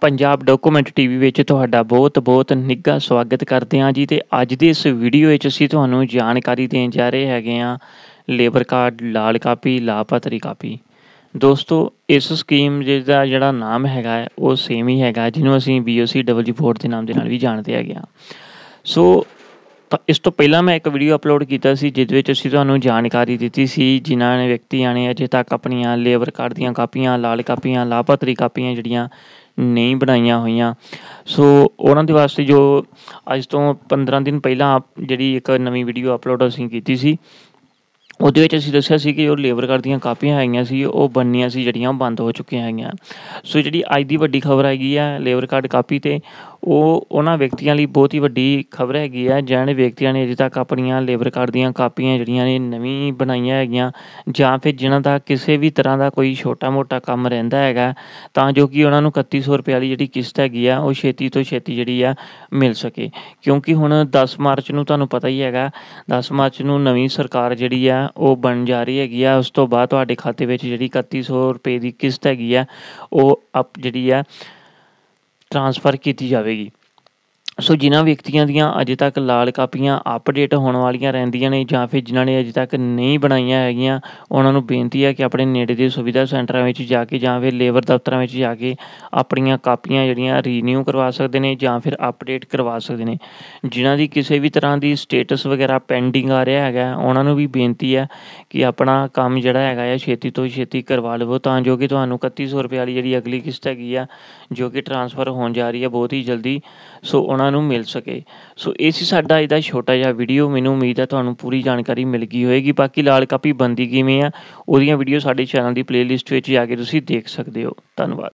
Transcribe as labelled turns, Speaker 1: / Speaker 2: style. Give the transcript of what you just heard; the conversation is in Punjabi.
Speaker 1: ਪੰਜਾਬ ਡਾਕੂਮੈਂਟ ਟੀਵੀ ਵਿੱਚ ਤੁਹਾਡਾ ਬਹੁਤ-ਬਹੁਤ ਨਿੱਘਾ ਸਵਾਗਤ ਕਰਦੇ ਹਾਂ ਜੀ ਤੇ ਅੱਜ ਦੇ ਇਸ ਵੀਡੀਓ ਵਿੱਚ ਅਸੀਂ ਤੁਹਾਨੂੰ ਜਾਣਕਾਰੀ ਦੇਣ ਜਾ ਰਹੇ ਹੈਗੇ ਆ ਲੇਬਰ ਕਾਰਡ ਲਾਲ ਕਾਪੀ ਲਾਪਤਰੀ ਕਾਪੀ ਦੋਸਤੋ ਇਸ ਸਕੀਮ ਜਿਹਦਾ ਜਿਹੜਾ ਨਾਮ ਹੈਗਾ ਉਹ ਸੇਮ ਹੀ ਹੈਗਾ ਜਿਹਨੂੰ ਅਸੀਂ ਬੀਓਸੀ ਡਬਲਯੂ ਫੋਰ ਦੇ ਨਾਮ ਦੇ ਨਾਲ ਵੀ ਜਾਣਦੇ ਹੈਗੇ ਆ ਸੋ ਤਾਂ ਇਸ ਤੋਂ ਪਹਿਲਾਂ ਮੈਂ ਇੱਕ ਵੀਡੀਓ ਅਪਲੋਡ ਕੀਤਾ ਸੀ ਜਿਸ ਵਿੱਚ ਅਸੀਂ ਤੁਹਾਨੂੰ ਜਾਣਕਾਰੀ ਦਿੱਤੀ ਸੀ ਜਿਨ੍ਹਾਂ ਨੇ ਵਿਅਕਤੀਆਂ ਨੇ ਅਜੇ ਤੱਕ ਆਪਣੀਆਂ ਲੇਬਰ ਕਾਰਡ ਦੀਆਂ ਕਾਪੀਆਂ ਲਾਲ ਕਾਪੀਆਂ ਲਾਪਤਰੀ ਕਾਪੀਆਂ ਜਿਹੜੀਆਂ ਨਹੀਂ ਬਣਾਈਆਂ ਹੋਈਆਂ ਸੋ ਉਹਨਾਂ ਦੇ ਵਾਸਤੇ ਜੋ ਅੱਜ ਤੋਂ 15 ਦਿਨ ਪਹਿਲਾਂ ਜਿਹੜੀ ਇੱਕ ਨਵੀਂ ਵੀਡੀਓ ਅਪਲੋਡ ਅਸੀਂ ਕੀਤੀ ਸੀ ਉਹਦੇ ਵਿੱਚ ਅਸੀਂ ਦੱਸਿਆ ਸੀ ਕਿ ਉਹ ਲੇਬਰ ਕਾਰਡ ਦੀਆਂ ਕਾਪੀਆਂ ਆਈਆਂ ਸੀ ਉਹ ਬਣਨੀਆਂ ਸੀ ਜਿਹੜੀਆਂ ਬੰਦ ਹੋ ਚੁੱਕੀਆਂ ਹੈਗੀਆਂ ਸੋ ਜਿਹੜੀ ਅੱਜ ਦੀ ਵੱਡੀ ਖਬਰ ਗਈ ਹੈ ਲੇਬਰ ਕਾਰਡ ਕਾਪੀ ਤੇ ਉਹ ਉਹਨਾਂ ਵਿਅਕਤੀਆਂ ਲਈ ਬਹੁਤ ਹੀ ਵੱਡੀ ਖਬਰ ਹੈਗੀ ਆ ਜਿਹਨਾਂ ਵਿਅਕਤੀਆਂ ਨੇ ਅਜੇ ਤੱਕ ਆਪਣੀਆਂ ਲੇਬਰ ਕਾਰਡ ਦੀਆਂ ਕਾਪੀਆਂ ਜਿਹੜੀਆਂ ਨੇ ਨਵੀਂ ਬਣਾਈਆਂ ਹੈਗੀਆਂ ਜਾਂ ਫਿਰ ਜਿਨ੍ਹਾਂ ਦਾ ਕਿਸੇ ਵੀ ਤਰ੍ਹਾਂ ਦਾ ਕੋਈ ਛੋਟਾ-ਮੋਟਾ ਕੰਮ ਰਹਿੰਦਾ ਹੈਗਾ ਤਾਂ ਜੋ ਕਿ ਉਹਨਾਂ ਨੂੰ 3100 ਰੁਪਏ ਵਾਲੀ ਜਿਹੜੀ ਕਿਸ਼ਤ ਹੈਗੀ ਆ ਉਹ ਛੇਤੀ ਤੋਂ ਛੇਤੀ ਜਿਹੜੀ ਆ ਮਿਲ ਸਕੇ ਕਿਉਂਕਿ ਹੁਣ 10 ਮਾਰਚ ਨੂੰ ਤੁਹਾਨੂੰ ਪਤਾ ਹੀ ਹੈਗਾ 10 ਮਾਰਚ ਨੂੰ ਨਵੀਂ ਸਰਕਾਰ ਜਿਹੜੀ ਆ ਉਹ ਬਣ ਜਾ ਰਹੀ ਹੈਗੀ ਆ ਉਸ ਤੋਂ ਬਾਅਦ ਤੁਹਾਡੇ ਖਾਤੇ ਵਿੱਚ ਜਿਹੜੀ 3100 ਰੁਪਏ ਦੀ ਕਿਸ਼ਤ ਹੈਗੀ ਆ ਉਹ ਅਪ ਜਿਹੜੀ ਆ ਟਰਾਂਸਫਰ ਕੀਤੀ ਜਾਵੇਗੀ ਸੋ ਜਿਨ੍ਹਾਂ ਵਿਅਕਤੀਆਂ ਦੀਆਂ ਅਜੇ ਤੱਕ ਲਾਲ ਕਾਪੀਆਂ ਅਪਡੇਟ ਹੋਣ ਵਾਲੀਆਂ ਰਹਿੰਦੀਆਂ ਨੇ ਜਾਂ ਫਿਰ ਜਿਨ੍ਹਾਂ ਨੇ ਅਜੇ ਤੱਕ ਨਹੀਂ ਬਣਾਈਆਂ ਹੈਗੀਆਂ ਉਹਨਾਂ ਨੂੰ ਬੇਨਤੀ ਹੈ ਕਿ ਆਪਣੇ ਨੇੜੇ ਦੇ ਸੁਵਿਧਾ ਸੈਂਟਰਾਂ ਵਿੱਚ ਜਾ ਕੇ ਜਾਂ ਫਿਰ ਲੇਬਰ ਦਫ਼ਤਰਾਂ ਵਿੱਚ ਜਾ ਕੇ ਆਪਣੀਆਂ ਕਾਪੀਆਂ ਜਿਹੜੀਆਂ ਰੀਨਿਊ ਕਰਵਾ ਸਕਦੇ ਨੇ ਜਾਂ ਫਿਰ ਅਪਡੇਟ ਕਰਵਾ ਸਕਦੇ ਨੇ ਜਿਨ੍ਹਾਂ ਦੀ ਕਿਸੇ ਵੀ ਤਰ੍ਹਾਂ ਦੀ ਸਟੇਟਸ ਵਗੈਰਾ ਪੈਂਡਿੰਗ ਆ ਰਿਹਾ ਹੈਗਾ ਉਹਨਾਂ ਨੂੰ ਵੀ ਬੇਨਤੀ ਹੈ ਕਿ ਆਪਣਾ ਕੰਮ ਜਿਹੜਾ ਹੈਗਾ ਹੈ ਛੇਤੀ ਤੋਂ ਛੇਤੀ ਕਰਵਾ ਲਵੋ ਤਾਂ ਜੋ ਕਿ ਤੁਹਾਨੂੰ 3100 ਰੁਪਏ ਵਾਲੀ ਜਿਹੜੀ ਅਗਲੀ ਕਿਸ਼ਤ ਹੈਗੀ ਆ ਜੋ ਕਿ ਟ੍ਰਾਂਸਫਰ ਹੋਣ ਜਾ ਰਹੀ ਹੈ ਬਹੁਤ ਹੀ ਜਲਦੀ ਸੋ ਉਹਨਾਂ ਉਹਨਾਂ ਨੂੰ ਮਿਲ ਸਕੇ ਸੋ ਇਹ ਸੀ ਸਾਡਾ ਅੱਜ ਦਾ ਛੋਟਾ ਜਿਹਾ ਵੀਡੀਓ ਮੈਨੂੰ ਉਮੀਦ ਹੈ ਤੁਹਾਨੂੰ ਪੂਰੀ ਜਾਣਕਾਰੀ ਮਿਲ ਗਈ ਹੋਵੇਗੀ ਬਾਕੀ ਲਾਲ ਕਾਪੀ ਬੰਦੀ ਕਿਵੇਂ ਆ ਉਹਦੀਆਂ ਵੀਡੀਓ ਸਾਡੇ ਚੈਨਲ ਦੀ ਪਲੇਲਿਸਟ ਵਿੱਚ ਜਾ ਕੇ ਤੁਸੀਂ ਦੇਖ ਸਕਦੇ ਹੋ ਧੰਨਵਾਦ